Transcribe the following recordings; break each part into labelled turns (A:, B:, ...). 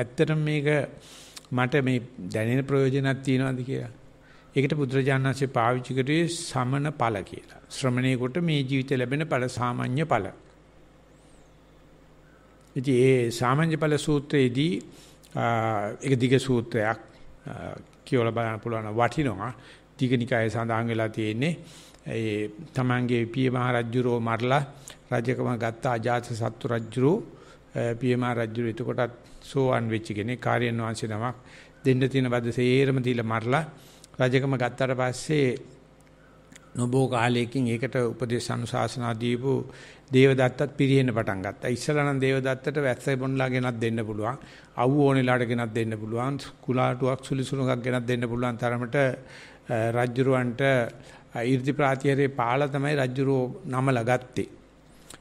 A: ඇත්තටම මේක මට මේ දැනෙන ප්‍රයෝජනක් තියනවාද කියලා. ඒකට බුදුරජාණන්සේ පාවිච්චි කරේ සමන ඵල කියලා. ශ්‍රමණේ කොට මේ ජීවිතේ ලැබෙන ඵල සාමාන්‍ය ඵල. ඉතින් ඒ සාමාන්‍ය ඵල සූත්‍රයේදී ඒක දිග සූත්‍රයක් කියලා බලන්න පුළුවන් වටිනවා. දීගනිකායේ සඳහන් වෙලා තියෙන්නේ ඒ තමන්ගේ පිය මහ රජුරෝ මරලා රජකම ගත්ත අජාත සත්තු රජුරෝ පිය මහ රජුරෝ එතකොටත් සෝවන් වෙච්ච කෙනෙක් කාර්යයන් වංශේ නමක් දෙන්න තියෙන බද්ද සේරම දීලා මරලා රජකම ගත්තාට පස්සේ නොබෝ කාලයකින් ඒකට උපදේශ අනුශාසනා දීපු දේවදත්තත් පිරිහෙන්න පටන් ගත්තා. ඉස්සලා නම් දේවදත්තට වැස්ස බොන්ලා ගෙනත් දෙන්න පුළුවන්. අවු ඕනෙලාට ගෙනත් දෙන්න පුළුවන්. කුලාටුවක් සුලිසුණුකක් ගෙනත් දෙන්න පුළුවන් තරමට රජ්ජුරවන්ට 이르දි ප්‍රාතිහාරේ පාලා තමයි රජ්ජුරෝ නම ලගත්තේ.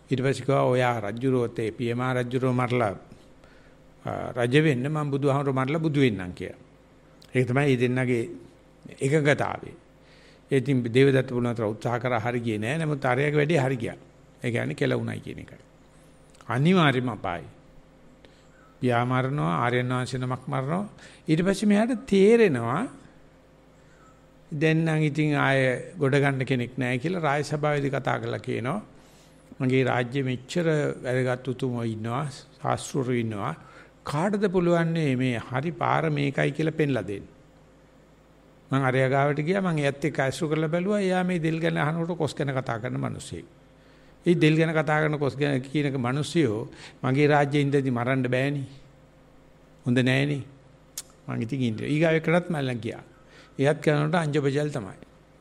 A: ඊට පස්සේ ඔයා රජ්ජුරෝතේ පියමා රජ්ජුරෝ මරලා රජ වෙන්න මම බුදුහමර මරලා බුදු වෙන්නම් කියලා. ඒක තමයි මේ දෙන්නගේ එකඟතාවය. ඒ ඉතින් දේවදත්ත පුණතර උත්සාහ කරා හරි ගියේ නෑ. නමුත් ආර්යගේ වැඩේ හරි ගියා. ඒ කියන්නේ කෙලුණයි කියන එකයි. අනිවාර්යම අපායි. පියා මරනවා, ආර්යයන් වහන්සේ නමක් මරනවා. ඊට පස්සේ මෙයාට තේරෙනවා දැන් නම් ඉතින් ආය ගොඩ ගන්න කෙනෙක් නැහැ කියලා රාජසභාවේදී කතා කරලා කියනවා. මගේ රාජ්‍ය මෙච්චර වැඩගත් උතුමෝ ඉන්නවා, සාස්ෘරු ඉන්නවා. කාටද පුළුවන් මේ හරි පාර මේකයි කියලා පෙන්ලා දෙන්න. මං අරයා ගාවට ගියා මං එයත් එක්ක අසුර කරලා බැලුවා එයා මේ දෙල් ගැන අහනකොට කොස් ගැන කතා කරන මිනිස්සෙක්. ඒ දෙල් ගැන කතා කරන කොස් ගැන කියනක මිනිස්සයෝ මගේ රාජ්‍යයේ ඉඳදී මරන්න බෑනේ. හොඳ නෑනේ. මං ඉතින් ඉන්නේ. ඊගාව එකටත් මල්ලන් ගියා. එයත් කරනකොට අංජබජල් තමයි.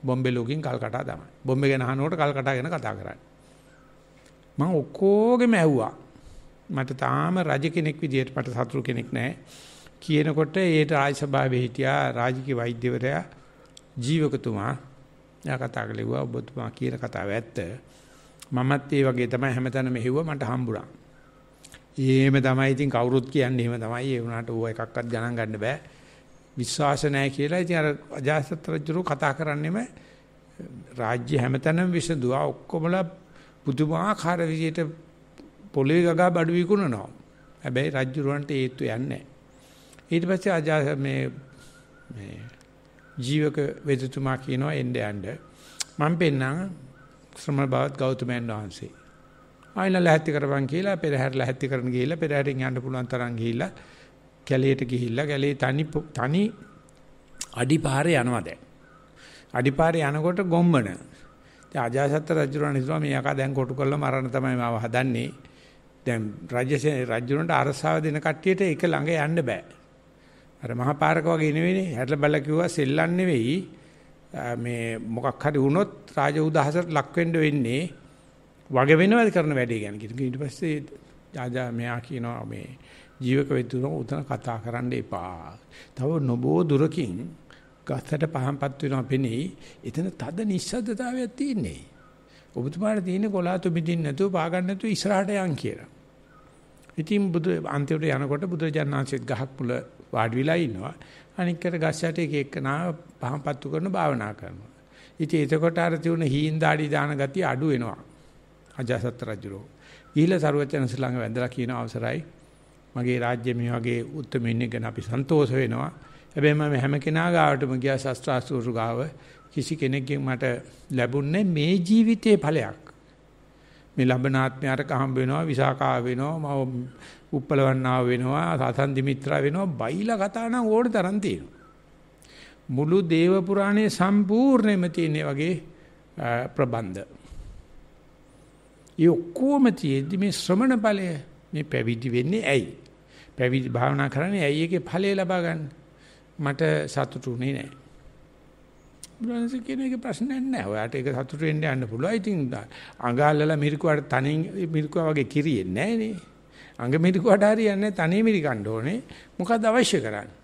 A: බොම්බේ ලෝකෙන් කල්කටා තමයි. බොම්බේ ගැන අහනකොට කල්කටා ගැන කතා කරන්නේ. මං ඔක්කොගෙම ඇහුවා. මට තාම රජ කෙනෙක් විදියට මට සතුරු කෙනෙක් නැහැ කියනකොට ඒ රාජ සභාවේ හිටියා රාජිකී වෛද්‍යවරයා ජීවකතුමා එයා කතා කළා ඔබතුමා කියන කතාව ඇත්ත මමත් ඒ වගේ තමයි හැමතැනම හෙව්වා මට හම්බුණා එහෙම තමයි ඉතින් කවුරුත් කියන්නේ එහෙම තමයි ඒ වුණාට ඌ එකක්වත් ගණන් ගන්න බෑ විශ්වාස නැහැ කියලා ඉතින් අර අජාසත් රජු කතා කරන්නේම රාජ්‍ය හැමතැනම විසඳුවා ඔක්කොමලා පුදුමාකාර විදියට පොළවේ ගගා බඩු විකුණනවා. හැබැයි රජුරවන්ට ඒත්තු යන්නේ ඊට පස්සේ ආජා මේ මේ ජීවක වෙදතුමා කියනවා එන්න යන්න. මම පෙන්නම් ශ්‍රමණ බවත් ගෞතමයන් වහන්සේ. ආයෙලා ලැහැත්ති කරපන් කියලා පෙරහැර ලැහැත්ති කරන ගිහිල්ලා පෙරහැරින් යන්න පුළුවන් තරම් ගිහිල්ලා කැලේට ගිහිල්ලා කැලේ තනි තනි අඩිපාරේ යනවා දැන්. අඩිපාරේ යනකොට ගොම්මන. ඉතින් අජාසත් රජුරණ හිතුවා මේ යකා දැන් කොටු කරලා මරන්න තමයි මාව හදන්නේ. දැන් රජසේ රජුන්ට අරසාව දෙන කට්ටියට ඒක ළඟ යන්න බෑ. අර මහා පාරක වගේ නෙවෙයිනේ. හැටල බැල කිව්වා සෙල්ලම් නෙවෙයි. මේ මොකක් හරි වුණොත් රාජ උදහසට ලක් වෙන්න වෙන්නේ වග වෙනවද කරන වැඩේ ගැන කිව්වා. ඊට පස්සේ ආජා මෙයා කියනවා මේ ජීවක වෙතුන උතන කතා කරන්න එපා. තව නොබෝ දුරකින් ගතට පහන්පත් වෙනවා පෙනෙයි. එතන තද නිස්සද්දතාවයක් තියෙන්නේ. ඔබතුමාට තියෙන්නේ කොලාතු බෙදින්න නැතුව පාගන්න නැතුව ඉස්සරහට යන් කියලා. ඉතින් බුදු අන්තිමට යනකොට බුදුරජාණන් වහන්සේත් ගහක් මුල වාඩි වෙලා ඉන්නවා. අනික් අර ගස් යට එක එකනා පහම්පත්තු කරන භාවනා කරනවා. ඉතින් එතකොට අර තියුණ හීන් දාඩි දාන ගතිය අඩු වෙනවා. අජාසත් රජුරෝ. ඊළ සරුවචනස ළඟ වැඳලා කියන අවසරයි මගේ රාජ්‍ය මේ වගේ උත්තරමින් ගැන අපි සන්තෝෂ වෙනවා. හැබැයි මම හැම කෙනා ගාවටම ගියා ශාස්ත්‍රාසුරු ගාව කිසි කෙනෙක්ගෙන් මට ලැබුණේ මේ ජීවිතයේ ඵලයක්. මේ ලබනාත්මයට කහම් වෙනවා විසාකා වෙනවා මම උප්පලවන්නාව වෙනවා සසන්දි මිත්‍රා වෙනවා බයිලා කතා නම් ඕන තරම් තියෙනවා මුළු දේව පුරාණේ සම්පූර්ණයෙන්ම තියෙන වගේ ප්‍රබන්ධ. ඒ ඔක්කොම තියෙද්දි මේ ශ්‍රමණ ඵලය මේ පැවිදි වෙන්නේ ඇයි? පැවිදි භාවනා කරන්නේ ඇයි ඒකේ ඵලය ලබා ගන්න? මට සතුටු වෙන්නේ නැහැ. ඇම්බුලන්ස් කියන එක ප්‍රශ්නයක් නෑ. ඔයාට ඒක සතුට වෙන්න යන්න පුළුවන්. ඉතින් අඟාල්ලලා මිරිකුවාට තනින් මිරිකුවා වගේ කිරියෙන්නේ නෑනේ. අඟ මිරිකුවාට හරියන්නේ තනිය මිරිකන්න ඕනේ. මොකද්ද අවශ්‍ය කරන්නේ?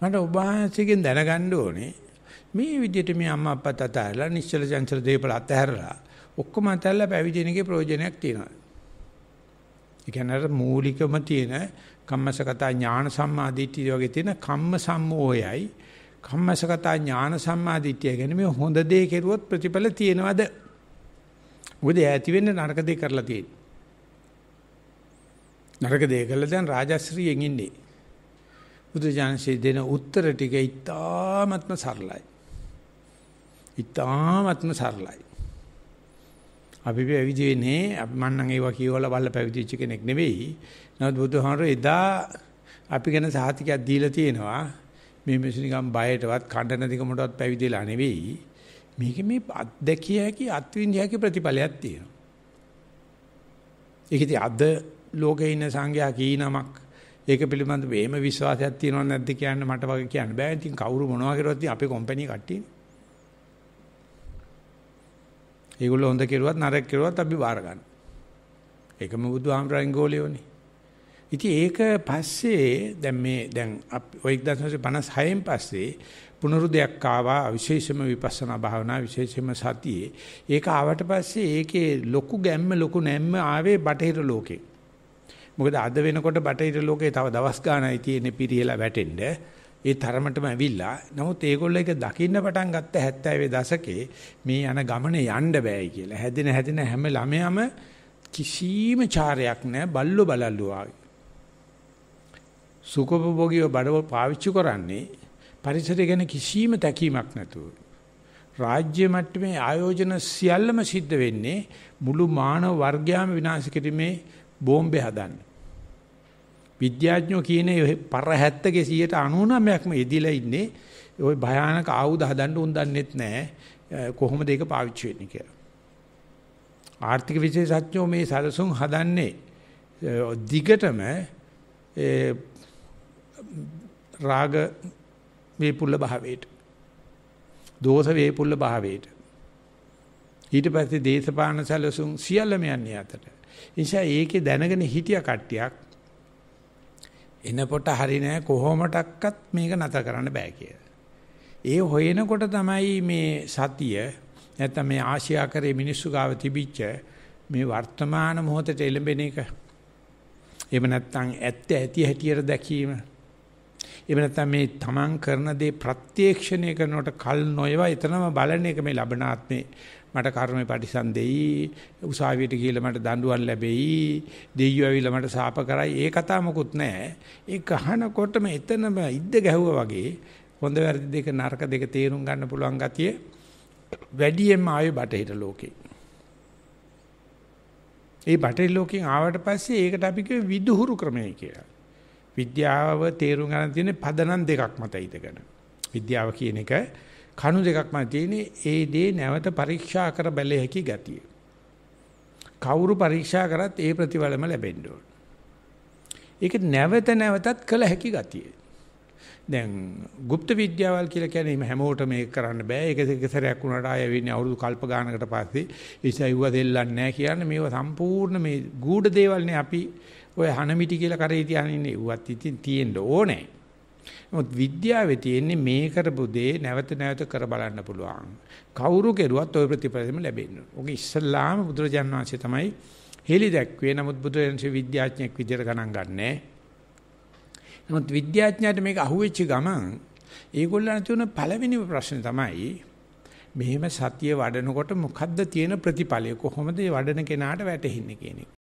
A: මට ඔබ ආසිකෙන් දැනගන්න ඕනේ. මේ විදිහට මේ අම්මා අප්පා තතාරලා නිශ්චල චංචල දේපල අතහැරලා ඔක්කොම අතහැරලා පැවිදෙනකේ ප්‍රයෝජනයක් තියෙනවා. ඒ කියන්නේ මූලිකම තියෙන කම්මස කතා ඥාන සම්මාදිට්ඨිය වගේ තියෙන කම්ම සම්මෝයයි කම්මසගතා ඥාන සම්මාදිට්ඨිය ගැන මේ හොඳ දේ කෙරුවොත් ප්‍රතිඵල තියෙනවද? මොකද ඇති වෙන්නේ නරක දේ කරලා තියෙන්නේ. නරක දේ කළා දැන් රාජශ්‍රීයෙන් ඉන්නේ. බුදුජානසේ දෙන උත්තර ටික ඉතාමත්ම සරලයි. ඉතාමත්ම සරලයි. අපි පැවිදි වෙන්නේ මම නම් ඒවා කියවලා බල්ල පැවිදිච්ච කෙනෙක් නෙවෙයි. නමුත් බුදුහාමර එදා අපි ගැන සාහිතිකයක් දීලා තියෙනවා. මේ මිනිස්සු නිකන් බයටවත් කණ්ඩන දිගමටවත් පැවිදිලා නෙවෙයි. මේක මේ අත්දැකිය හැකි අත්විඳිය හැකි ප්‍රතිඵලයක් තියෙනවා. ඒක ඉතින් අද ලෝකේ ඉන්න සංඝයා කීනමක් ඒක පිළිබඳව එහෙම විශ්වාසයක් තියෙනව නැද්ද කියන්න මට වගේ කියන්න බෑ. ඉතින් කවුරු මොනවා කරුවත් අපේ කම්පැනි කට්ටිය. ඒගොල්ලෝ හොඳ කෙරුවත් නරක කෙරුවත් අපි බාර ගන්න. ඒකම බුදුහාමරන් ගෝලියෝනේ. ඉතින් ඒක පස්සේ දැන් මේ දැන් ඔය 1956න් පස්සේ පුනරුදයක් ආවා විශේෂම විපස්සනා භාවනා විශේෂම සතියේ. ඒක ආවට පස්සේ ඒකේ ලොකු ගැම්ම ලොකු නැම්ම ආවේ බටහිර ලෝකේ. මොකද අද වෙනකොට බටහිර ලෝකේ තව දවස් ගානයි තියෙන්නේ පිරිහෙලා වැටෙන්න. ඒ තරමටම ඇවිල්ලා. නමුත් ඒගොල්ලෝ ඒක දකින්න පටන් ගත්ත 70 දශකේ මේ යන ගමනේ යන්න බෑයි කියලා. හැදෙන හැදෙන හැම ළමයාම කිසිම චාරයක් නැහැ බල්ලෝ බලල්ලෝ ආවේ. සුඛෝපභෝගීව බඩව පාවිච්චි කරන්නේ පරිසරය ගැන කිසිම තැකීමක් නැතුව. රාජ්‍ය මට්ටමේ ආයෝජන සියල්ලම සිද්ධ වෙන්නේ මුළු මානව වර්ගයාම විනාශ කිරීමේ බෝම්බේ හදන්න. විද්‍යාඥයෝ කියන්නේ පර 70ගේ 99%ක්ම යෙදිලා ඉන්නේ ওই භයානක ආයුධ හදන්න උන් දන්නෙත් නැහැ කොහොමද ඒක පාවිච්චි වෙන්නේ කියලා. ආර්ථික විශේෂඥයෝ මේ සැලසුම් හදන්නේ දිගටම රාග වේපුල්ල භාවයට. දෝෂ වේපුල්ල භාවයට. ඊට පස්සේ දේශපාලන සැලසුම් සියල්ලම යන්නේ අතට. නිසා ඒකේ දැනගෙන හිටිය කට්ටියක් එනකොට හරි නෑ කොහොමඩක්වත් මේක නතර කරන්න බෑ කියලා. ඒ හොයනකොට තමයි මේ සතිය නැත්නම් මේ ආශියාකරේ මිනිස්සු ගාව තිබිච්ච මේ වර්තමාන මොහොතට එළඹෙන එක. එහෙම නැත්නම් ඇත්ත ඇති හැටියට දැකීම එහෙම නැත්නම් මේ තමන් කරන දේ ප්‍රත්‍යක්ෂණය කරනකොට කල් නොයවා එතනම බලන එක මේ ලබන ආත්මේ මට කර්මය පරිසන්දෙයි උසාවියට ගිහලා මට දඬුවම් ලැබෙයි දෙයියෝ ඇවිල්ලා මට සාප කරයි ඒ කතා මොකුත් නැහැ ඒ ගහනකොටම එතනම ඉද්ද ගැහුවා වගේ හොඳ වැරදි දෙක නරක දෙක තේරුම් ගන්න පුළුවන් ගතිය වැඩියෙන්ම ආවේ බටහිර ලෝකේ ඒ බටහිර ලෝකෙන් ආවට පස්සේ ඒකට අපි කිව්වේ විදුහුරු ක්‍රමය කියලා විද්‍යාව තේරුම් ගන්න තියෙන පදනම් දෙකක් මත ඉදගෙන. විද්‍යාව කියන එක කණු දෙකක් මත තියෙන්නේ ඒ දේ නැවත පරීක්ෂා කර බැලිය හැකි ගතිය. කවුරු පරීක්ෂා කරත් ඒ ප්‍රතිඵලම ලැබෙන්න ඒක නැවත නැවතත් කළ හැකි ගතිය. දැන් গুপ্ত විද්‍යාවල් කියලා කියන්නේ මේ හැමෝටම මේක කරන්න බෑ. ඒක එක සැරයක් වුණාට ආයෙ වෙන්නේ අවුරුදු කල්ප ගානකට පස්සේ ඉසයිව දෙල්ලන්නේ නැහැ කියන්නේ මේවා සම්පූර්ණ මේ ගූඪ දේවල්නේ අපි ඔය හනමිටි කියලා කරේ තියාගෙන ඉන්නේ. ඌවත් ඉතින් තියෙන්න ඕනේ. නමුත් විද්‍යාවේ තියෙන්නේ මේ කරපු දේ නැවත නැවත කර බලන්න පුළුවන්. කවුරු කෙරුවත් ওই ප්‍රතිඵලෙම ලැබෙන්න. ඔක ඉස්සල්ලාම බුදුරජාණන් වහන්සේ තමයි හෙලි දැක්වේ. නමුත් බුදුරජාණන් විද්‍යාඥයෙක් විදියට ගණන් ගන්නෑ. නමුත් විද්‍යාඥයාට මේක අහුවෙච්ච ගමන් ඒගොල්ලන් තියෙන පළවෙනිම ප්‍රශ්නේ තමයි මෙහෙම සතිය වඩනකොට මොකද්ද තියෙන ප්‍රතිඵලය කොහොමද මේ වඩන කෙනාට වැටහෙන්නේ කියන එක.